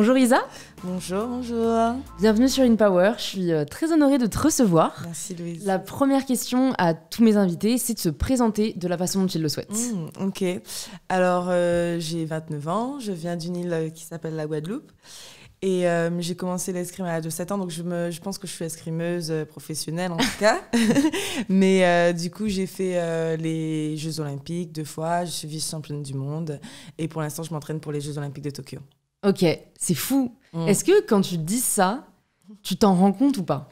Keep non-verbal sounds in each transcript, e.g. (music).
Bonjour Isa. Bonjour, bonjour. Bienvenue sur InPower. Je suis euh, très honorée de te recevoir. Merci Louise. La première question à tous mes invités, c'est de se présenter de la façon dont ils le souhaitent. Hmm, ok. Alors, euh, j'ai 29 ans. Je viens d'une île euh, qui s'appelle la Guadeloupe. Et j'ai commencé l'escrime à l'âge de 7 ans, donc je, pense que je suis escrimeuse professionnelle en tout cas. (laughs) Mais du coup, j'ai fait les Jeux Olympiques deux fois, je suis vice-championne du monde. Et pour l'instant, je m'entraîne pour les Jeux Olympiques de Tokyo. Ok, c'est fou. Mm. Est-ce que quand tu dis ça, tu t'en rends compte ou pas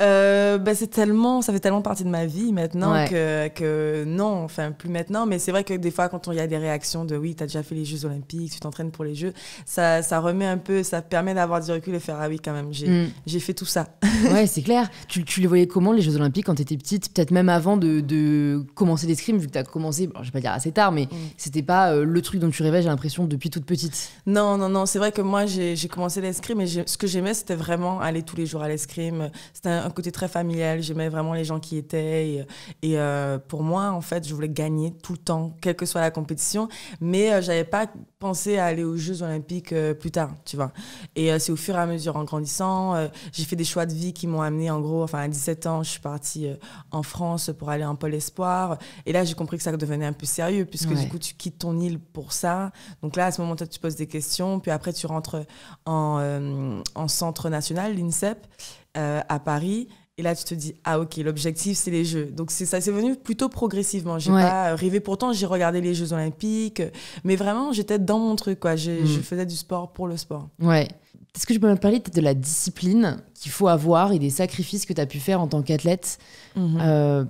euh, bah, c'est tellement ça fait tellement partie de ma vie maintenant que, que, non enfin plus maintenant mais c'est vrai que des fois quand il y a des réactions de oui t'as déjà fait les Jeux Olympiques tu t'entraînes pour les Jeux ça, ça remet un peu ça permet d'avoir du recul et faire ah oui quand même j'ai mm. fait tout ça ouais (laughs) c'est clair tu, tu, les voyais comment les Jeux Olympiques quand t'étais petite peut-être même avant de, de commencer l'escrime vu que t'as commencé bon, je vais pas dire assez tard mais mm. c'était pas euh, le truc dont tu rêvais j'ai l'impression depuis toute petite non non non c'est vrai que moi j'ai commencé l'escrime et ce que j'aimais c'était vraiment aller tous les jours à l'escrime c'était un côté très familial. J'aimais vraiment les gens qui étaient. Et, euh, pour moi, en fait, je voulais gagner tout le temps, quelle que soit la compétition. Mais je euh, j'avais pas pensé à aller aux Jeux Olympiques euh, plus tard, tu vois. Et c'est au fur et à mesure, en grandissant, j'ai fait des choix de vie qui m'ont amené, en gros, enfin, à 17 ans, je suis partie en France pour aller en Pôle Espoir. Et là, j'ai compris que ça devenait un peu sérieux, puisque du coup, tu quittes ton île pour ça. Donc là, à ce moment-là, tu poses des questions. Puis après, tu rentres en, en centre national, l'INSEP. Euh, à Paris. Et là, tu te dis, ah ok, l'objectif, c'est les Jeux. Donc c'est ça, c'est venu plutôt progressivement. J'ai pas euh, rêvé, pourtant j'ai regardé les Jeux olympiques, euh, mais vraiment, j'étais dans mon truc, quoi. Je mm. faisais du sport pour le sport. Ouais. Est-ce que je peux me parler de la discipline qu'il faut avoir et des sacrifices que tu as pu faire en tant qu'athlète mhm.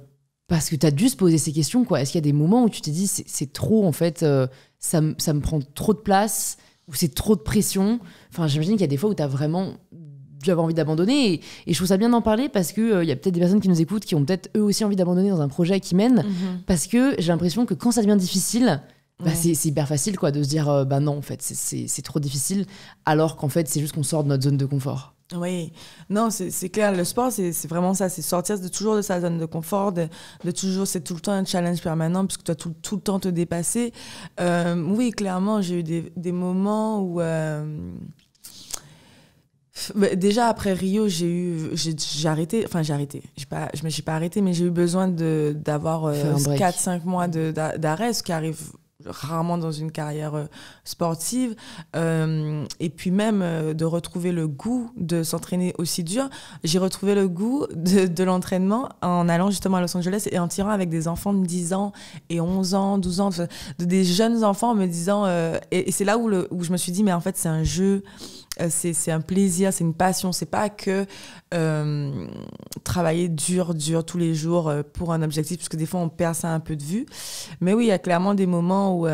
parce que tu as dû se poser ces questions, quoi. Est-ce qu'il y a des moments où tu t'es dit, c'est trop, en fait, ça, ça me prend trop de place, ou c'est trop de pression Enfin, j'imagine qu'il y a des fois où tu as vraiment avoir envie d'abandonner. Et, je trouve ça bien d'en parler parce qu'il il euh, y a peut-être des personnes qui nous écoutent qui ont peut-être eux aussi envie d'abandonner dans un projet qu'ils mènent. Mhm. Parce que j'ai l'impression que quand ça devient difficile, bah, c'est hyper facile quoi de se dire euh, bah non en fait c'est trop difficile alors qu'en fait c'est juste qu'on sort de notre zone de confort oui, non, c'est clair. Le sport, c'est vraiment ça. C'est sortir de, toujours de sa zone de confort, de, toujours, c'est tout le temps un challenge permanent, puisque tu as tout, le temps te dépasser. Euh, oui, clairement, j'ai eu des, moments où, Déjà après Rio, j'ai eu, j'ai arrêté, enfin j'ai arrêté, pas, je me suis pas arrêté, mais j'ai eu besoin de d'avoir 4-5 euh, mois d'arrêt, ce qui arrive rarement dans une carrière euh, sportive, euh, et puis même euh, de retrouver le goût de s'entraîner aussi dur. J'ai retrouvé le goût de, de l'entraînement en allant justement à Los Angeles et en tirant avec des enfants de 10 ans et 11 ans, 12 ans, des jeunes enfants me disant, et, et c'est là où, le, où je me suis dit, mais en fait c'est un jeu euh, c'est un plaisir, c'est une passion. C'est pas que euh, travailler dur, dur tous les jours euh, pour un objectif, parce que des fois on perd ça un peu de vue. Mais oui, il y a clairement des moments où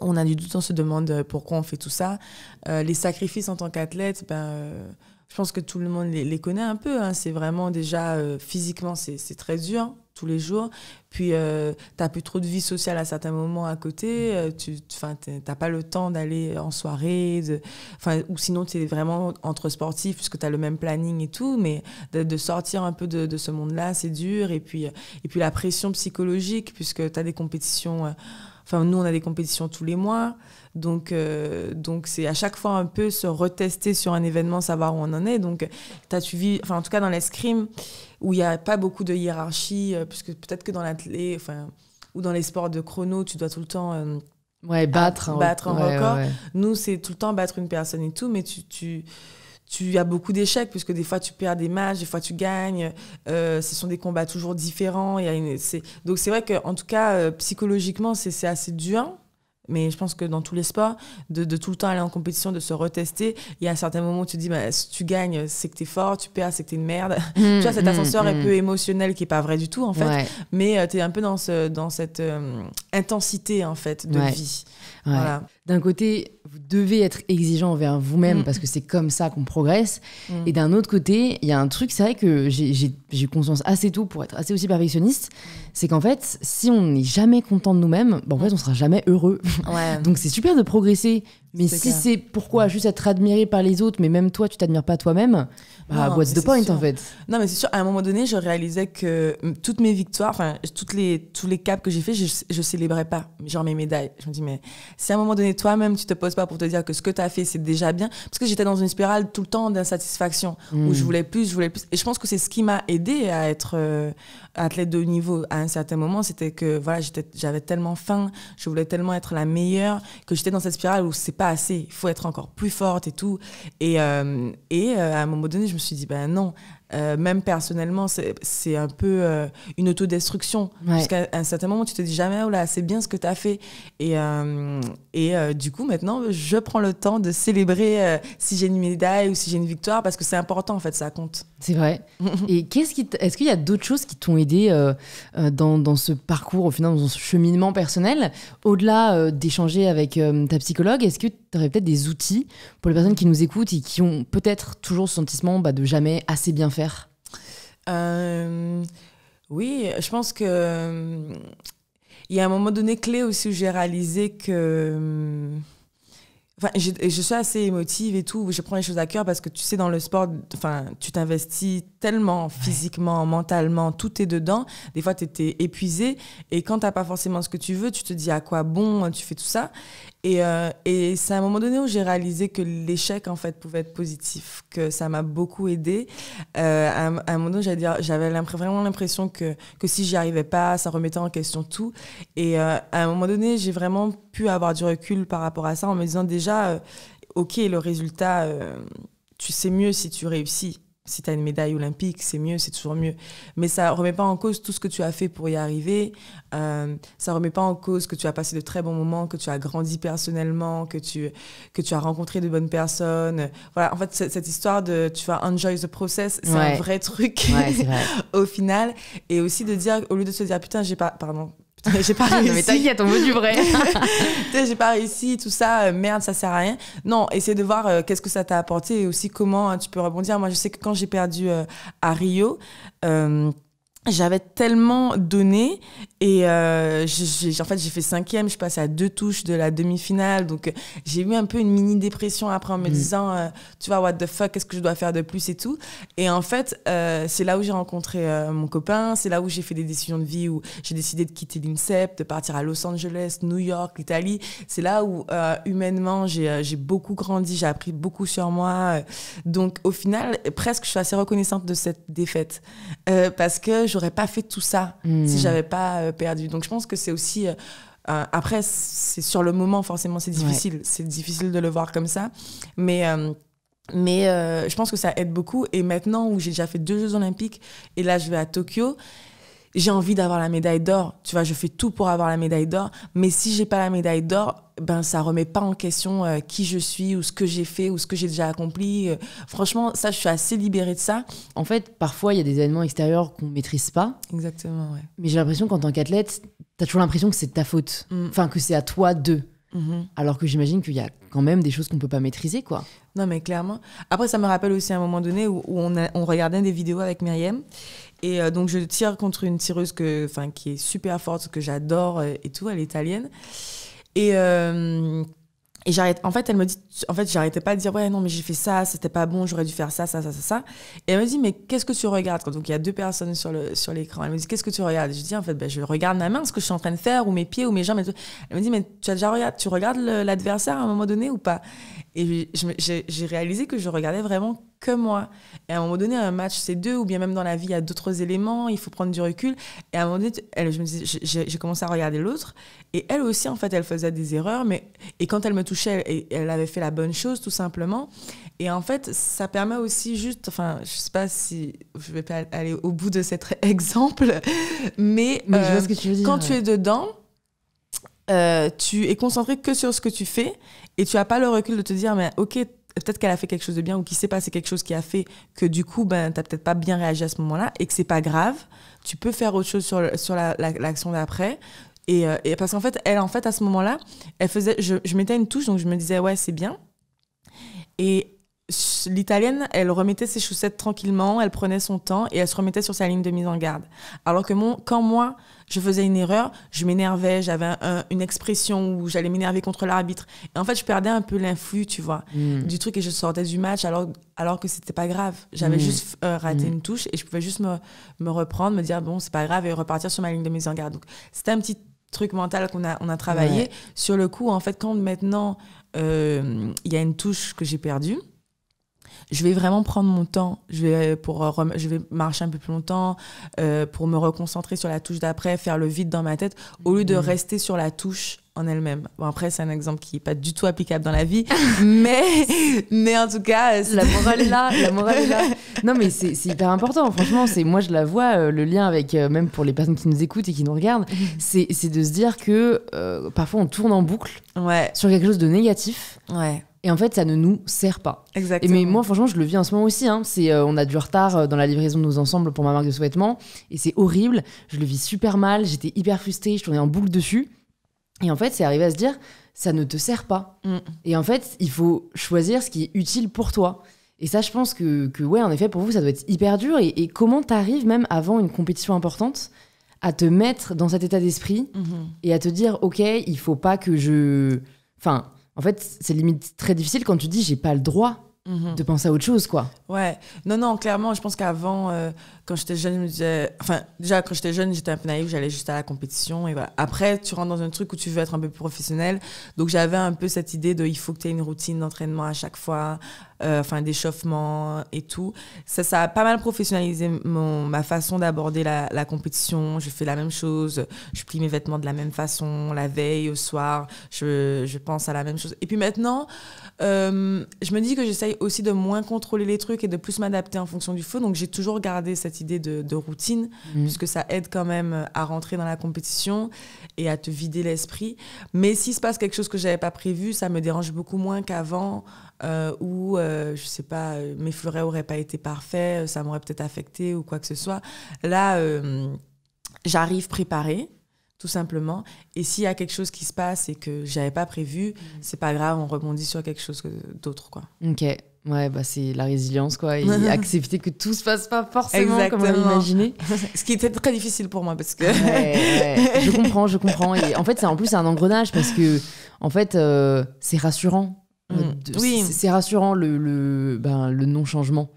on a du doute, on se demande pourquoi on fait tout ça. les sacrifices en tant qu'athlète, ben je pense que tout le monde les, connaît un peu. Hein. C'est vraiment déjà euh, physiquement, c'est très dur tous les jours. Puis, euh, tu n'as plus trop de vie sociale à certains moments à côté. Euh, tu n'as pas le temps d'aller en soirée. ou sinon, tu es vraiment entre sportifs puisque tu as le même planning et tout. Mais de, sortir un peu de, ce monde-là, c'est dur. Et puis, et puis, la pression psychologique puisque tu as des compétitions. Enfin, nous, on a des compétitions tous les mois. Donc, euh, donc c'est à chaque fois un peu se retester sur un événement, savoir où on en est. Donc, tu as suivi, enfin, en tout cas dans l'escrime, où il n'y a pas beaucoup de hiérarchie, euh, puisque peut-être que dans l'athlé, enfin, ou dans les sports de chrono, tu dois tout le temps. Euh, ouais, battre. battre un, record. Nous, c'est tout le temps battre une personne et tout, mais tu. tu tu as beaucoup d'échecs, puisque des fois tu perds des matchs, des fois tu gagnes. Euh, ce sont des combats toujours différents. a une, donc c'est vrai qu'en tout cas, euh, psychologiquement, c'est assez dur. Mais je pense que dans tous les sports, de, tout le temps aller en compétition, de se retester, il y a un certain moment où tu te dis, bah, si tu gagnes, c'est que t'es fort, tu perds, c'est que t'es une merde. Mmh, (laughs) tu vois, cet mmh, ascenseur un mmh. peu émotionnel, qui est pas vrai du tout, en fait. Mais euh, tu es un peu dans, ce, dans cette intensité, en fait, de vie. Voilà. D'un côté, vous devez être exigeant envers vous-même mm. parce que c'est comme ça qu'on progresse. Mm. Et d'un autre côté, il y a un truc, c'est vrai que j'ai conscience assez tôt pour être assez aussi perfectionniste. Mm c'est qu'en fait, si on n'est jamais content de nous-mêmes, ben en fait, on sera jamais heureux. (laughs) Donc c'est super de progresser, mais si c'est pourquoi juste être admiré par les autres, mais même toi, tu t'admires pas toi-même, bah, what's the point en fait Non, mais c'est sûr. À un moment donné, je réalisais que mm, toutes mes victoires, enfin toutes les tous les caps que j'ai fait, je, ne célébrais pas, genre mes médailles. Je me dis mais si à un moment donné toi-même tu te poses pas pour te dire que ce que tu as fait c'est déjà bien, parce que j'étais dans une spirale tout le temps d'insatisfaction où je hmm. voulais plus, je voulais plus, et je pense que c'est ce qui m'a aidé à être euh, athlète de haut niveau, à un certain moment, c'était que voilà, j'avais tellement faim, je voulais tellement être la meilleure que j'étais dans cette spirale où c'est pas assez, il faut être encore plus forte et tout. Et, euh, et euh, à un moment donné, je me suis dit, ben non, euh, même personnellement, c'est un peu euh, une autodestruction. parce Jusqu'à un certain moment, tu te dis jamais, oh là, c'est bien ce que tu as fait. Et, euh, du coup, maintenant, je prends le temps de célébrer si j'ai une médaille ou si j'ai une victoire, parce que c'est important, en fait, ça compte. C'est vrai. (laughs) et qu'est-ce qui est-ce qu'il y a d'autres choses qui t'ont aidé dans, dans, ce parcours, au final, dans ce cheminement personnel Au-delà d'échanger avec ta psychologue, est-ce que tu aurais peut-être des outils pour les personnes qui nous écoutent et qui ont peut-être toujours ce sentiment bah, de jamais assez bien faire euh, Oui, je pense que euh, il y a un moment donné clé aussi où j'ai réalisé que. Euh, enfin, je, je, suis assez émotive et tout, je prends les choses à cœur parce que tu sais, dans le sport, enfin, tu t'investis tellement physiquement, mentalement, tout est dedans. Des fois, tu étais épuisé et quand tu pas forcément ce que tu veux, tu te dis à quoi bon, tu fais tout ça. Euh, et, c'est à un moment donné où j'ai réalisé que l'échec, en fait, pouvait être positif, que ça m'a beaucoup aidé. Euh, à, un, moment donné, j'avais vraiment l'impression que, que si j'y arrivais pas, ça remettait en question tout. Et euh, à un moment donné, j'ai vraiment pu avoir du recul par rapport à ça en me disant déjà, OK, le résultat, tu sais mieux si tu réussis si tu as une médaille olympique, c'est mieux, c'est toujours mieux. Mais ça remet pas en cause tout ce que tu as fait pour y arriver. Euh, ça remet pas en cause que tu as passé de très bons moments, que tu as grandi personnellement, que tu, que tu as rencontré de bonnes personnes. Voilà, en fait, cette histoire de tu vas enjoy the process, c'est un vrai truc (laughs) au final. Et aussi de dire, au lieu de se dire putain, j'ai pas, pardon, (laughs) j'ai pas réussi. Ah, non, mais t'inquiète, on veut du vrai. (laughs) j'ai pas réussi, tout ça, euh, merde, ça sert à rien. Non, essaie de voir euh, qu'est-ce que ça t'a apporté et aussi comment euh, tu peux rebondir. Moi, je sais que quand j'ai perdu à Rio, j'avais tellement donné et euh, en fait j'ai fait cinquième, je passe à deux touches de la demi-finale, donc j'ai eu un peu une mini dépression après en me mm. disant euh, tu vois what the fuck qu'est-ce que je dois faire de plus et tout et en fait euh, c'est là où j'ai rencontré euh, mon copain, c'est là où j'ai fait des décisions de vie où j'ai décidé de quitter l'INSEP, de partir à Los Angeles, New York, l'Italie, c'est là où euh, humainement j'ai, j'ai beaucoup grandi, j'ai appris beaucoup sur moi, donc au final presque je suis assez reconnaissante de cette défaite parce que j'aurais pas fait tout ça hmm. si j'avais pas euh, perdu. Donc je pense que c'est aussi. Euh, euh, après, c'est sur le moment, forcément, c'est difficile. C'est difficile de le voir comme ça. Mais. mais je pense que ça aide beaucoup. Et maintenant où j'ai déjà fait deux Jeux olympiques, et là je vais à Tokyo, j'ai envie d'avoir la médaille d'or. Tu vois, je fais tout pour avoir la médaille d'or. Mais si j'ai pas la médaille d'or, ben ça remet pas en question euh, qui je suis ou ce que j'ai fait ou ce que j'ai déjà accompli. Euh, franchement, ça, je suis assez libérée de ça. En fait, parfois, il y a des événements extérieurs qu'on maîtrise pas. Exactement, ouais. Mais j'ai l'impression qu'en tant qu'athlète, as toujours l'impression que c'est ta faute. Mm. Enfin, que c'est à toi d'eux. Mm-hmm. Alors que j'imagine qu'il y a quand même des choses qu'on peut pas maîtriser, quoi. Non, mais clairement. Après, ça me rappelle aussi un moment donné où, on, on regardait des vidéos avec Myriam et euh, donc, je tire contre une tireuse que, qui est super forte, que j'adore euh, et, tout. Elle est italienne. Et. Euh, et j'arrête. En fait, elle me dit. En fait, j'arrêtais pas de dire ouais non mais j'ai fait ça, c'était pas bon, j'aurais dû faire ça, ça, ça, ça, ça. Et elle me dit mais qu'est-ce que tu regardes Donc il y a deux personnes sur le sur l'écran. Elle me dit qu'est-ce que tu regardes Je dis en fait ben, je regarde ma main, ce que je suis en train de faire ou mes pieds ou mes jambes. Elle me dit mais tu as déjà tu regardes l'adversaire à un moment donné ou pas et j'ai réalisé que je regardais vraiment que moi. Et à un moment donné, un match, c'est deux, ou bien même dans la vie, il y a d'autres éléments, il faut prendre du recul. Et à un moment donné, elle, je me j'ai commencé à regarder l'autre. Et elle aussi, en fait, elle faisait des erreurs. Mais, et quand elle me touchait, elle, elle avait fait la bonne chose, tout simplement. Et en fait, ça permet aussi juste, enfin, je sais pas si je vais pas aller au bout de cet (laughs) exemple, mais, euh, quand tu es dedans, euh, tu es concentré que sur ce que tu fais et tu n'as pas le recul de te dire, mais ok, peut-être qu'elle a fait quelque chose de bien ou qu'il s'est passé quelque chose qui a fait que du coup, ben, tu n'as peut-être pas bien réagi à ce moment-là et que c'est pas grave. Tu peux faire autre chose sur, sur l'action la, d'après. Et, euh, et, parce qu'en fait, elle, en fait, à ce moment-là, elle faisait, je, je mettais une touche, donc je me disais, ouais, c'est bien. Et l'italienne, elle remettait ses chaussettes tranquillement, elle prenait son temps et elle se remettait sur sa ligne de mise en garde. Alors que quand moi, je faisais une erreur, je m'énervais, j'avais une expression où j'allais m'énerver contre l'arbitre. Et en fait, je perdais un peu l'influx, tu vois, hmm. du truc et je sortais du match alors, alors que c'était pas grave. J'avais hmm. juste euh, raté hmm. une touche et je pouvais juste me, reprendre, me dire bon, c'est pas grave et repartir sur ma ligne de mise en garde. Donc, c'était un petit truc mental qu'on a, on a travaillé. Sur le coup, en fait, quand maintenant euh, il y a une touche que j'ai perdue, je vais vraiment prendre mon temps. Je vais, euh, pour, euh, je vais marcher un peu plus longtemps euh, pour me reconcentrer sur la touche d'après, faire le vide dans ma tête, au lieu de mm. rester sur la touche en elle-même. Bon, après, c'est un exemple qui n'est pas du tout applicable dans la vie, (laughs) mais, mais en tout cas. La morale est là, la (laughs) morale est là. Non, mais c'est hyper important, franchement. c'est Moi, je la vois, le lien avec, même pour les personnes qui nous écoutent et qui nous regardent, (laughs) c'est de se dire que parfois on tourne en boucle sur quelque chose de négatif. Ouais. Et en fait, ça ne nous sert pas. Exactement. mais moi, franchement, je le vis en ce moment aussi. Hein. C'est, euh, on a du retard euh, dans la livraison de nos ensembles pour ma marque de sous Et c'est horrible. Je le vis super mal. J'étais hyper frustrée. Je tournais en boucle dessus. Et en fait, c'est arrivé à se dire, ça ne te sert pas. Mm. Et en fait, il faut choisir ce qui est utile pour toi. Et ça, je pense que, que ouais, en effet, pour vous, ça doit être hyper dur. Et, et comment t'arrives, même avant une compétition importante, à te mettre dans cet état d'esprit mm-hmm. et à te dire, OK, il faut pas que je. Enfin, en fait, c'est limite très difficile quand tu dis j'ai pas le droit Mhm. de penser à autre chose, quoi. Ouais. Non, non, clairement, je pense qu'avant, euh, quand j'étais jeune, je me disais... Enfin, déjà, quand j'étais jeune, j'étais un peu naïve, j'allais juste à la compétition. Et Après, tu rentres dans un truc où tu veux être un peu professionnel. Donc, j'avais un peu cette idée de il faut que tu aies une routine d'entraînement à chaque fois, euh, enfin, d'échauffement et tout. Ça, ça a pas mal professionnalisé mon, ma façon d'aborder la, compétition. Je fais la même chose. Je plie mes vêtements de la même façon. La veille, au soir, je, je pense à la même chose. Et puis maintenant... Euh, je me dis que j'essaye aussi de moins contrôler les trucs et de plus m'adapter en fonction du feu. Donc j'ai toujours gardé cette idée de, routine, mm. puisque ça aide quand même euh, à rentrer dans la compétition et à te vider l'esprit. Mais s'il se passe quelque chose que j'avais pas prévu, ça me dérange beaucoup moins qu'avant, euh, où, je sais pas, mes fleurets auraient pas été parfaits, ça m'aurait peut-être affecté ou quoi que ce soit. Là, j'arrive préparé tout simplement. Et s'il y a quelque chose qui se passe et que j'avais pas prévu, mm. c'est pas grave, on rebondit sur quelque chose euh, d'autre, quoi. Ok. Ouais, bah c'est la résilience, quoi. Et (laughs) accepter que tout se passe pas forcément comme on l'imaginait. (laughs) Ce qui était très difficile pour moi parce que. (laughs) Je comprends, je comprends. Et en fait, c'est en plus un engrenage parce que, en fait, euh, c'est rassurant. Mm. C'est rassurant le, le, ben, le non-changement.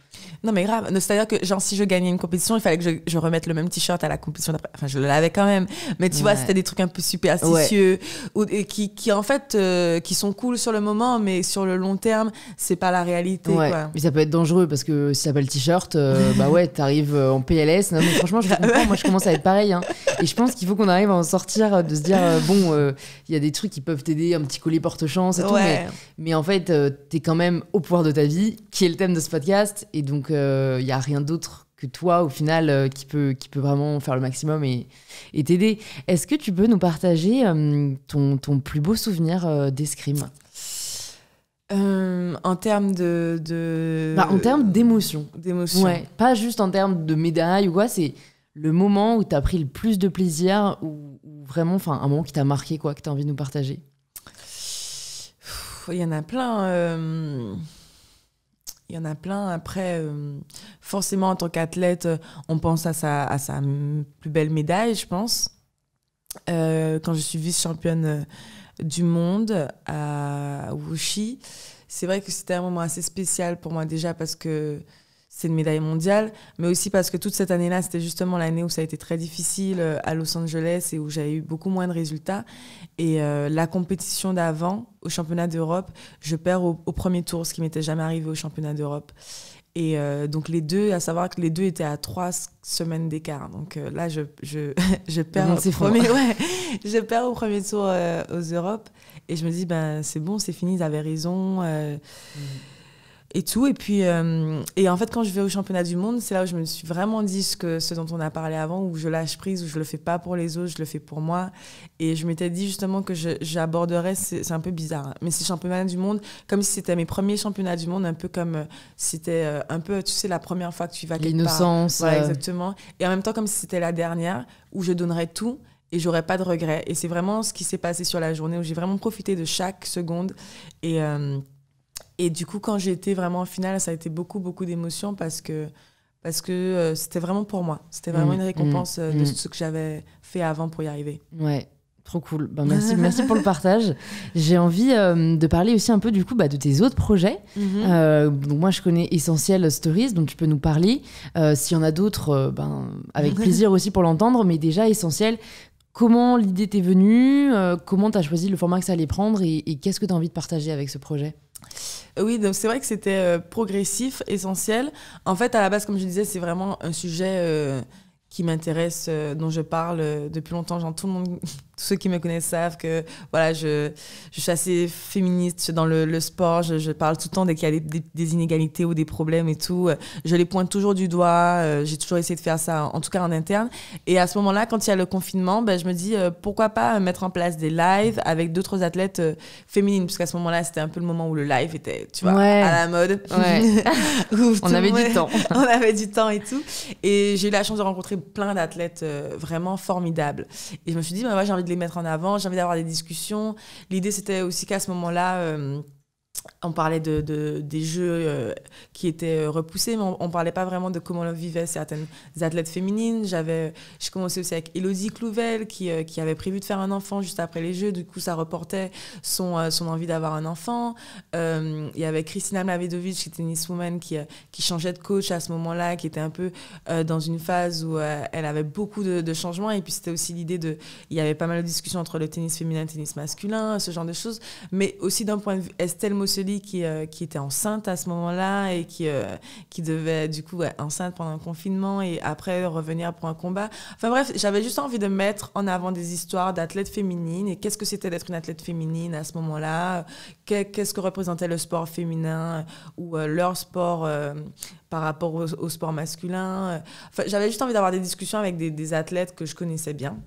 Non, mais grave. C'est-à-dire que, genre, si je gagnais une compétition, il fallait que je, remette le même t-shirt à la compétition Enfin, je le lavais quand même. Mais tu vois, c'était des trucs un peu superstitieux, ou, qui, qui, en fait, euh, qui sont cool sur le moment, mais sur le long terme, c'est pas la réalité. Mais ça peut être dangereux parce que si ça pas le t-shirt, euh, (laughs) bah ouais, t'arrives euh, en PLS. franchement, je (laughs) comprends. Moi, je commence à être pareil. Hein. Et je pense qu'il faut qu'on arrive à en sortir, de se dire, bon, il y a des trucs qui peuvent t'aider, un petit collier porte-chance et tout. Mais, mais, en fait, t'es quand même au pouvoir de ta vie, qui est le thème de ce podcast. Et donc, il euh, y n'y a rien d'autre que toi, au final, euh, qui, peut, qui peut vraiment faire le maximum et, t'aider. Est-ce que tu peux nous partager euh, ton, plus beau souvenir d'escrime en termes de, bah, en termes d'émotion. D'émotion. pas juste en termes de médaille ou quoi, c'est le moment où tu as pris le plus de plaisir ou, vraiment enfin un moment qui t'a marqué, quoi, que tu as envie de nous partager. Il y en a plein. Il y en a plein. Après, euh, forcément, en tant qu'athlète, euh, on pense à sa, plus belle médaille, je pense. Euh, quand je suis vice-championne du monde à Wuxi, c'est vrai que c'était un moment assez spécial pour moi déjà parce que c'est une médaille mondiale, mais aussi parce que toute cette année-là, c'était justement l'année où ça a été très difficile euh, à Los Angeles et où j'avais eu beaucoup moins de résultats. Et euh, la compétition d'avant, au championnat d'Europe, je perds au, premier tour, ce qui m'était jamais arrivé au championnat d'Europe. Et euh, donc les deux, à savoir que les deux étaient à trois semaines d'écart. Donc là, je, je, (laughs) je perds au premier, (laughs) je perds au premier tour aux Europes. Et je me dis, ben, c'est bon, c'est fini, ils avaient raison. Mmh et tout. Et puis, euh, et en fait, quand je vais au championnat du monde, c'est là où je me suis vraiment dit ce, que, ce dont on a parlé avant, où je lâche prise, où je le fais pas pour les autres, je le fais pour moi. Et je m'étais dit justement que j'aborderais, c'est un peu bizarre, hein, mais ces championnats du monde, comme si c'était mes premiers championnats du monde, un peu comme euh, si c'était euh, un peu, tu sais, la première fois que tu vas quelque part. L'innocence. exactement. Et en même temps, comme si c'était la dernière, où je donnerais tout et j'aurais pas de regrets. Et c'est vraiment ce qui s'est passé sur la journée, où j'ai vraiment profité de chaque seconde. Et. Et du coup, quand j'ai été vraiment en finale, ça a été beaucoup, beaucoup d'émotions parce que parce que euh, c'était vraiment pour moi. C'était vraiment mm, une récompense mm, euh, de mm. ce que j'avais fait avant pour y arriver. Ouais, trop cool. Ben, merci, (laughs) merci pour le partage. J'ai envie euh, de parler aussi un peu du coup bah, de tes autres projets. Mhm. donc moi, je connais Essentiel Stories, donc tu peux nous parler. S'il y en a d'autres, ben, avec (laughs) plaisir aussi pour l'entendre. Mais déjà, Essentiel, comment l'idée t'est venue Comment tu as choisi le format que ça allait prendre Et, et qu'est-ce que tu as envie de partager avec ce projet euh, oui, donc c'est vrai que c'était euh, progressif, essentiel. En fait, à la base, comme je disais, c'est vraiment un sujet euh, qui m'intéresse, euh, dont je parle euh, depuis longtemps. Genre, tout le monde, (laughs) tous ceux qui me connaissent savent que voilà, je, je suis assez féministe dans le, sport. Je, parle tout le temps dès qu'il y a des, inégalités ou des problèmes et tout. Euh, je les pointe toujours du doigt. J'ai toujours essayé de faire ça, en tout cas en interne. Et à ce moment-là, quand il y a le confinement, ben, je me dis pourquoi pas mettre en place des lives avec d'autres athlètes féminines, puisqu'à ce moment-là, c'était un peu le moment où le live était, tu vois, à la mode. Ouais. (laughs) on avait du temps. (laughs) on avait du temps et tout. Et j'ai eu la chance de rencontrer plein d'athlètes euh, vraiment formidables. Et je me suis dit, bah, moi, j'ai envie de les mettre en avant, j'ai envie d'avoir des discussions. L'idée, c'était aussi qu'à ce moment-là, euh, on parlait de, des jeux euh, qui étaient euh, repoussés, mais on, ne parlait pas vraiment de comment vivaient certaines athlètes féminines. J'avais, j'ai commencé aussi avec Elodie Clouvel euh, qui, avait prévu de faire un enfant juste après les Jeux. Du coup, ça reportait son, son envie d'avoir un enfant. Il y avait Kristina Mlavedovic qui est une woman qui, qui changeait de coach à ce moment-là, qui était un peu dans une phase où elle avait beaucoup de, changements. Et puis c'était aussi l'idée de, il y avait pas mal de discussions entre le tennis féminin, et le tennis masculin, ce genre de choses, mais aussi d'un point de vue est-ce que celui euh, qui, était enceinte à ce moment-là et qui, euh, qui devait du coup être enceinte pendant un confinement et après revenir pour un combat. Enfin bref, j'avais juste envie de mettre en avant des histoires d'athlètes féminines et qu'est-ce que c'était d'être une athlète féminine à ce moment-là, qu'est-ce que représentait le sport féminin ou euh, leur sport par rapport au, sport masculin. Enfin, j'avais juste envie d'avoir des discussions avec des athlètes que je connaissais bien.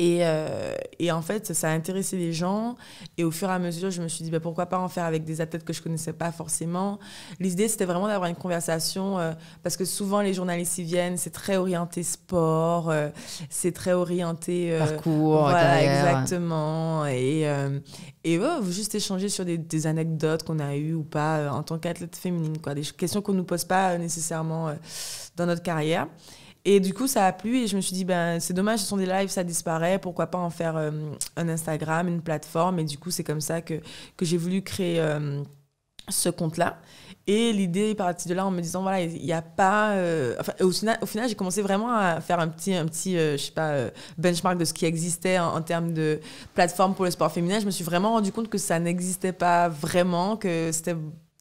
Et, euh, et, en fait, ça a intéressé les gens. Et au fur et à mesure, je me suis dit, bah, pourquoi pas en faire avec des athlètes que je connaissais pas forcément. L'idée, c'était vraiment d'avoir une conversation, euh, parce que souvent, les journalistes, y viennent, c'est très orienté sport, euh, c'est très orienté... Parcours, Voilà, exactement. Et, et juste échanger sur des, des anecdotes qu'on a eues ou pas en tant qu'athlète féminine, quoi. Des questions qu'on ne nous pose pas nécessairement dans notre carrière. Et du coup, ça a plu et je me suis dit, ben, c'est dommage, ce sont des lives, ça disparaît, pourquoi pas en faire euh, un Instagram, une plateforme. Et du coup, c'est comme ça que, que j'ai voulu créer euh, ce compte-là. Et l'idée est partie de là en me disant, voilà, il n'y a pas. Euh, enfin, au final, au final j'ai commencé vraiment à faire un petit, un petit je sais pas, benchmark de ce qui existait en, en, termes de plateforme pour le sport féminin. Je me suis vraiment rendu compte que ça n'existait pas vraiment, que c'était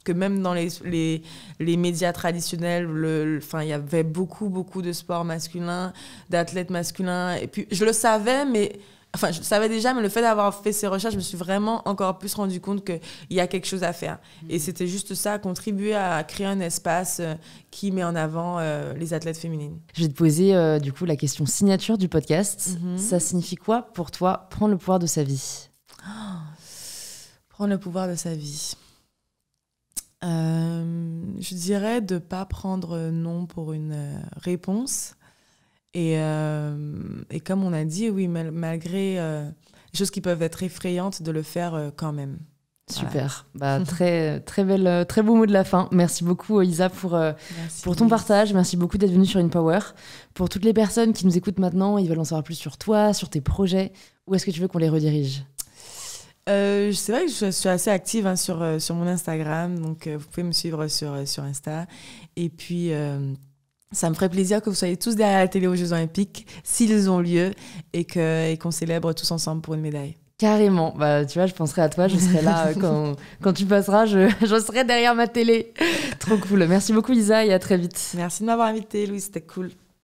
que même dans les, les, les médias traditionnels, le, enfin, il y avait beaucoup, beaucoup de sports masculins, d'athlètes masculins. Et puis, je le savais, mais enfin je savais déjà mais le fait d'avoir fait ces recherches je me suis vraiment encore plus rendu compte qu'il y a quelque chose à faire mm-hmm. et c'était juste ça contribuer à créer un espace euh, qui met en avant euh, les athlètes féminines je vais te poser euh, du coup la question signature du podcast mm-hmm. ça signifie quoi pour toi prendre le pouvoir de sa vie prendre le pouvoir de sa vie euh, je dirais de ne pas prendre non pour une euh, réponse. Et, euh, et comme on a dit, oui, malgré les choses qui peuvent être effrayantes, de le faire quand même. Super. Bah, très, très, belle, très beau mot de la fin. Merci beaucoup, Isa, pour, pour ton partage. Merci beaucoup d'être venue sur InPower. Pour toutes les personnes qui nous écoutent maintenant, ils veulent en savoir plus sur toi, sur tes projets. Où est-ce que tu veux qu'on les redirige euh, c'est vrai que je suis assez active hein, sur, euh, sur mon Instagram, donc euh, vous pouvez me suivre sur, sur Insta. Et puis, ça me ferait plaisir que vous soyez tous derrière la télé aux Jeux Olympiques, s'ils ont lieu, et qu'on et qu'on célèbre tous ensemble pour une médaille. Carrément, bah, tu vois, je penserai à toi, je serai là (laughs) quand, quand tu passeras, je, (laughs) je serai derrière ma télé. Trop cool. Merci beaucoup Isa et à très vite. Merci de m'avoir invité Louis, c'était cool.